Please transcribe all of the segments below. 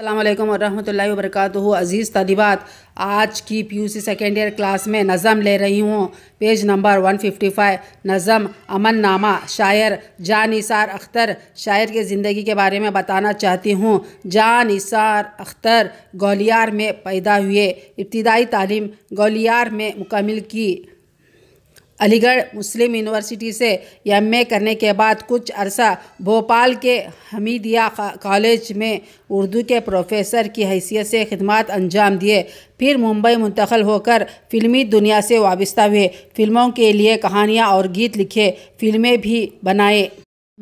अल्लाम वरहमल वरक अज़ीज़ तदीबात आज की P U C second year class में नज़म ले रही हूँ पेज नंबर 155 नज़म अमन नामा शायर जान निसार अख्तर शायर के ज़िंदगी के बारे में बताना चाहती हूँ जान निसार अख्तर ग्वालियर में पैदा हुए इब्तदाई तालीम ग्वालियर में मुकमिल की अलीगढ़ मुस्लिम यूनिवर्सिटी से एम करने के बाद कुछ अरसा भोपाल के हमीदिया कॉलेज में उर्दू के प्रोफेसर की हैसियत से खदमात अंजाम दिए फिर मुंबई मुंतकल होकर फिल्मी दुनिया से वाबस्ता हुए फिल्मों के लिए कहानियाँ और गीत लिखे फिल्में भी बनाए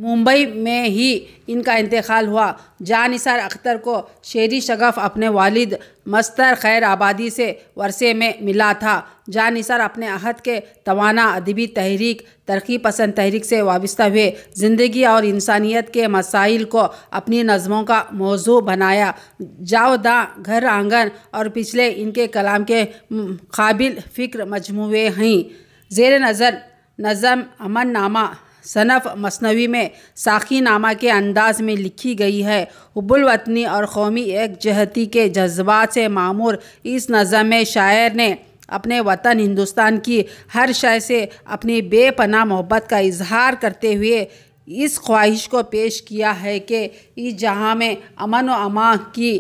मुंबई में ही इनका इंतकाल हुआ जानिसार अख्तर को शेरी शगफ अपने वालिद मस्तर खैर आबादी से वर्षे में मिला था जानिसार अपने अहद के तोाना अदबी तहरीक तरक्की पसंद तहरीक से वाबस्ता हुए ज़िंदगी और इंसानियत के मसाइल को अपनी नज़मों का मौजू बनाया जावदा घर आंगन और पिछले इनके कलाम के काबिल फ़िक्र मजमू हैं जेर नज़र नज़म अमन नामा सनफ़ मसनवी में साखी नामा के अंदाज में लिखी गई है उबुलवतनी और कौमी जहती के जज्बात से मामूर इस नज़म में शायर ने अपने वतन हिंदुस्तान की हर शय से अपनी बेपना मोहब्बत का इजहार करते हुए इस ख्वाहिश को पेश किया है कि इस जहाँ में अमन व अमां की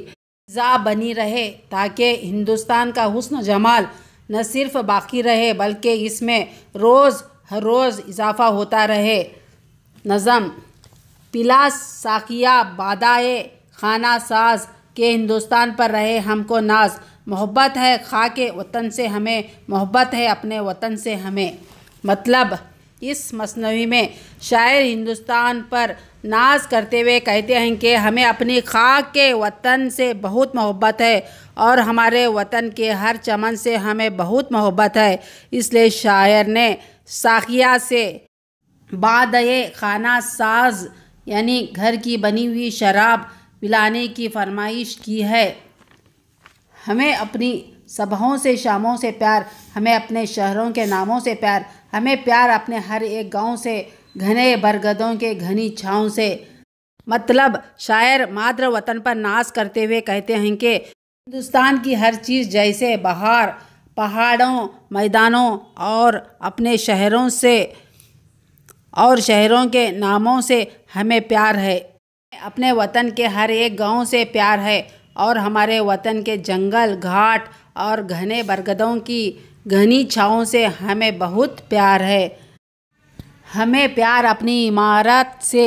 ज़ा बनी रहे ताकि हिंदुस्तान का हुस्न जमाल न सिर्फ बाकी रहे बल्कि इसमें रोज़ हर रोज़ इजाफा होता रहे नज़म पिलास साकिया बादाए खाना साज के हिंदुस्तान पर रहे हमको नाज मोहब्बत है खा के वतन से हमें मोहब्बत है अपने वतन से हमें मतलब इस मसनवी में शायर हिंदुस्तान पर नाज करते हुए कहते हैं कि हमें अपनी खाक के वतन से बहुत मोहब्बत है और हमारे वतन के हर चमन से हमें बहुत मोहब्बत है इसलिए शायर ने साखिया से बादए खाना साज यानी घर की बनी हुई शराब पिलाने की फरमाइश की है हमें अपनी सभाओं से शामों से प्यार हमें अपने शहरों के नामों से प्यार हमें प्यार अपने हर एक गांव से घने बरगदों के घनी छाँव से मतलब शायर माद्र वतन पर नाश करते हुए कहते हैं कि हिंदुस्तान की हर चीज़ जैसे बहार पहाड़ों मैदानों और अपने शहरों से और शहरों के नामों से हमें प्यार है अपने वतन के हर एक गांव से प्यार है और हमारे वतन के जंगल घाट और घने बरगदों की घनी छाओं से हमें बहुत प्यार है हमें प्यार अपनी इमारत से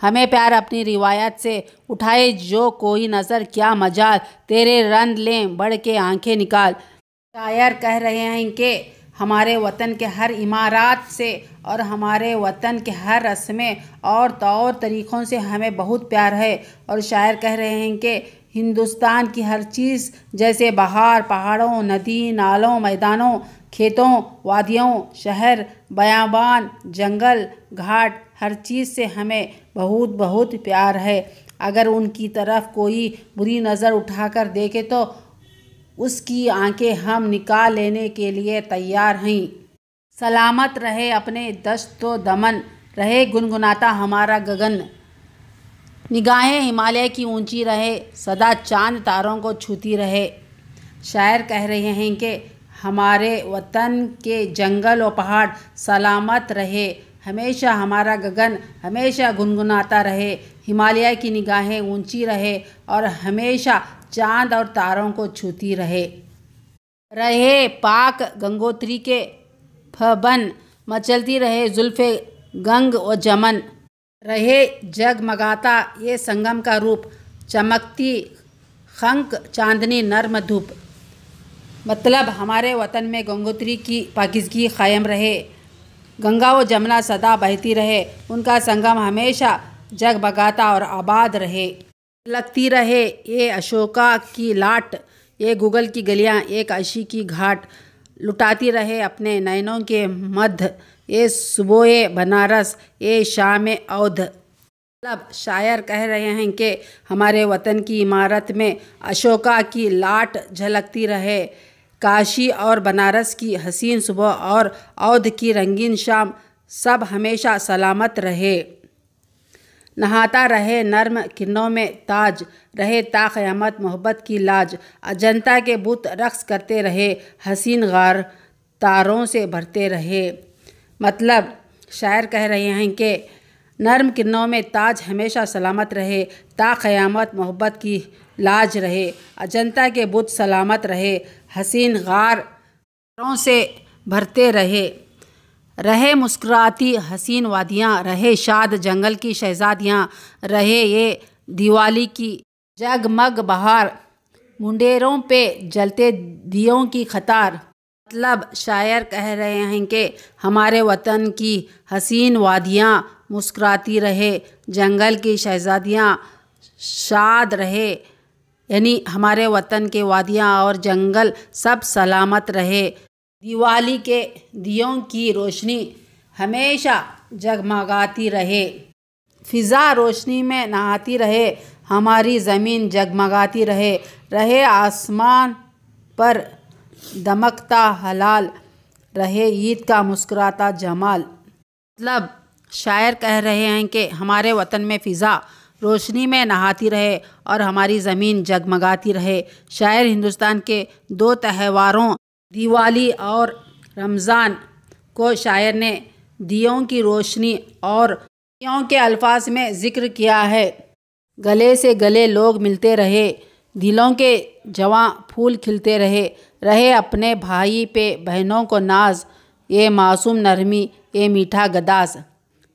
हमें प्यार अपनी रिवायत से उठाए जो कोई नज़र क्या मजाल तेरे रंग लें बढ़ के आंखें निकाल शायर कह रहे हैं कि हमारे वतन के हर इमारत से और हमारे वतन के हर रस्में और तौर तरीक़ों से हमें बहुत प्यार है और शायर कह रहे हैं कि हिंदुस्तान की हर चीज़ जैसे बहार पहाड़ों नदी नालों मैदानों खेतों वादियों शहर बयाबान जंगल घाट हर चीज़ से हमें बहुत बहुत प्यार है अगर उनकी तरफ कोई बुरी नज़र उठाकर देखे तो उसकी आंखें हम निकाल लेने के लिए तैयार हैं सलामत रहे अपने दस्तो तो दमन रहे गुनगुनाता हमारा गगन निगाहें हिमालय की ऊंची रहे सदा चांद तारों को छूती रहे शायर कह रहे हैं कि हमारे वतन के जंगल और पहाड़ सलामत रहे हमेशा हमारा गगन हमेशा गुनगुनाता रहे हिमालय की निगाहें ऊंची रहे और हमेशा चांद और तारों को छूती रहे रहे पाक गंगोत्री के फबन मचलती रहे जुल्फ़े गंग और जमन रहे जगमगाता ये संगम का रूप चमकती खंक चांदनी नर्म धूप मतलब हमारे वतन में गंगोत्री की पाकिजगी कायम रहे गंगा व जमुना सदा बहती रहे उनका संगम हमेशा जगमगाता और आबाद रहे लगती रहे ये अशोका की लाट ये गूगल की गलियां एक अशी की घाट लुटाती रहे अपने नयनों के मध्य ये सुबोए बनारस ये शाम अवध मतलब शायर कह रहे हैं कि हमारे वतन की इमारत में अशोका की लाट झलकती रहे काशी और बनारस की हसीन सुबह और अवध की रंगीन शाम सब हमेशा सलामत रहे नहाता रहे नर्म किरणों में ताज रहे ताक़यामत मोहब्बत की लाज अजंता के बुत रक्स करते रहे हसीन गार तारों से भरते रहे मतलब शायर कह रहे हैं कि नर्म किरणों में ताज हमेशा सलामत रहे ताक़यामत मोहब्बत की लाज रहे अजंता के बुत सलामत रहे हसीन गार तारों से भरते रहे रहे मुस्कुराती हसीन वादियाँ रहे शाद जंगल की शहजादियाँ रहे ये दिवाली की जगमग बहार मुंडेरों पे जलते दियों की खतार मतलब शायर कह रहे हैं कि हमारे वतन की हसीन वादियाँ मुस्कुराती रहे जंगल की शहजादियाँ शाद रहे यानी हमारे वतन के वादियाँ और जंगल सब सलामत रहे दिवाली के दियों की रोशनी हमेशा जगमगाती रहे फिज़ा रोशनी में नहाती रहे हमारी ज़मीन जगमगाती रहे रहे आसमान पर दमकता हलाल रहे ईद का मुस्कुराता जमाल मतलब शायर कह रहे हैं कि हमारे वतन में फ़िज़ा रोशनी में नहाती रहे और हमारी ज़मीन जगमगाती रहे शायर हिंदुस्तान के दो त्यौहारों दिवाली और रमज़ान को शायर ने दियों की रोशनी और दियों के अल्फाज में ज़िक्र किया है गले से गले लोग मिलते रहे दिलों के जवां फूल खिलते रहे रहे अपने भाई पे बहनों को नाज ये मासूम नरमी ये मीठा गदास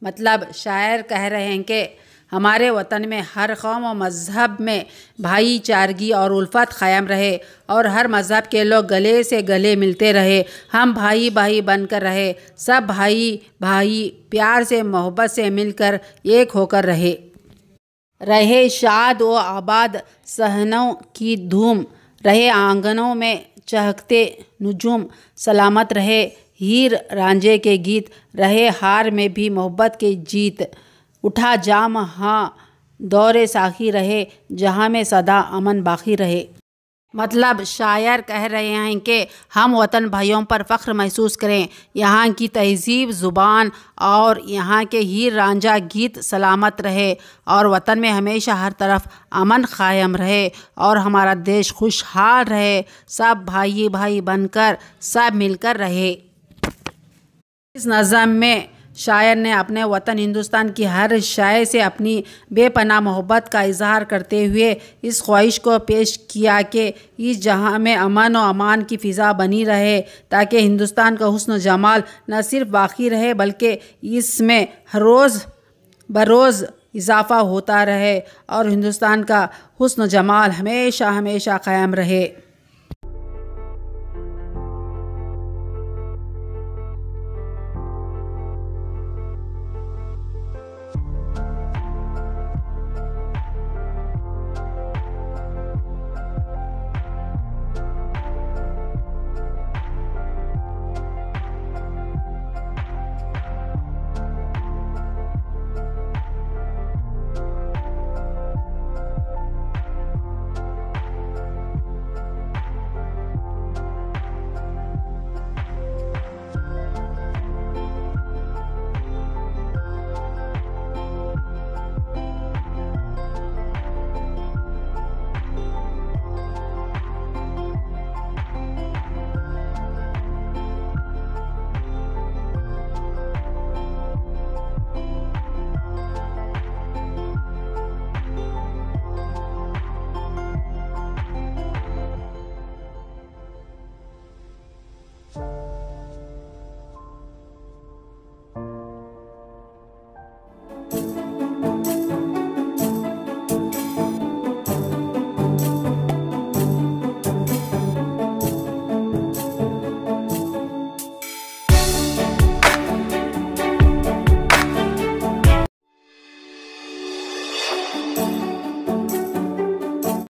मतलब शायर कह रहे हैं कि हमारे वतन में हर कौम और मज़हब में भाईचारगी और उल्फत क़ायम रहे और हर मज़हब के लोग गले से गले मिलते रहे हम भाई भाई बनकर रहे सब भाई भाई प्यार से मोहब्बत से मिलकर एक होकर रहे रहे शाद व आबाद सहनों की धूम रहे आंगनों में चहकते नजूम सलामत रहे हीर रांझे के गीत रहे हार में भी मोहब्बत के जीत उठा जाम हाँ दौरे साखी रहे जहाँ में सदा अमन बाकी रहे मतलब शायर कह रहे हैं कि हम वतन भाइयों पर फ़ख्र महसूस करें यहाँ की तहजीब ज़ुबान और यहाँ के हीर रांझा गीत सलामत रहे और वतन में हमेशा हर तरफ अमन कायम रहे और हमारा देश खुशहाल रहे सब भाई भाई बनकर सब मिलकर रहे इस नज़म में शायर ने अपने वतन हिंदुस्तान की हर शायर से अपनी बेपना मोहब्बत का इजहार करते हुए इस ख्वाहिश को पेश किया कि इस जहां में अमन और अमान की फ़िज़ा बनी रहे ताकि हिंदुस्तान का हसन जमाल न सिर्फ बाकी रहे बल्कि इसमें हर रोज़ बरोज़ इजाफ़ा होता रहे और हिंदुस्तान का हसन जमाल हमेशा हमेशा क़ायम रहे